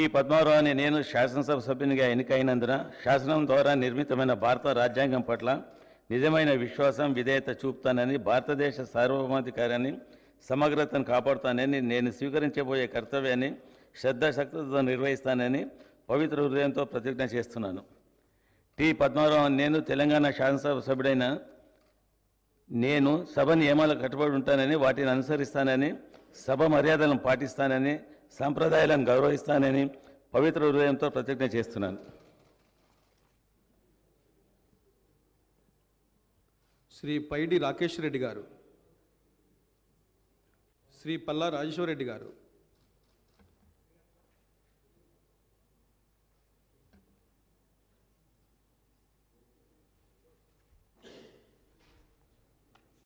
T Padmarao అని నేను శాసనసభ సభ్యునిగా ఎన్నికైనందున శాసనం ద్వారా నిర్మితమైన భారత రాజ్యాంగం పట్ల నిజమైన విశ్వాసం విధేయత చూపుతానని భారతదేశ సార్వభౌమాధికారాన్ని సమగ్రతను కాపాడుతానని నేను స్వీకరించబోయే కర్తవ్యాన్ని శ్రద్ధాశక్తితో నిర్వహిస్తానని పవిత్ర హృదయంతో ప్రతిజ్ఞ చేస్తున్నాను టి పద్మారావు నేను తెలంగాణ శాసనసభ సభ్యుడైన నేను సభ నియమాలు కట్టుబడి ఉంటానని వాటిని అనుసరిస్తానని సభ మర్యాదలను పాటిస్తానని సాంప్రదాయాలను గౌరవిస్తానని పవిత్ర హృదయంతో ప్రతిజ్ఞ చేస్తున్నాను శ్రీ పైడి రాకేష్ రెడ్డి గారు శ్రీ పల్లా రాజేశ్వర రెడ్డి గారు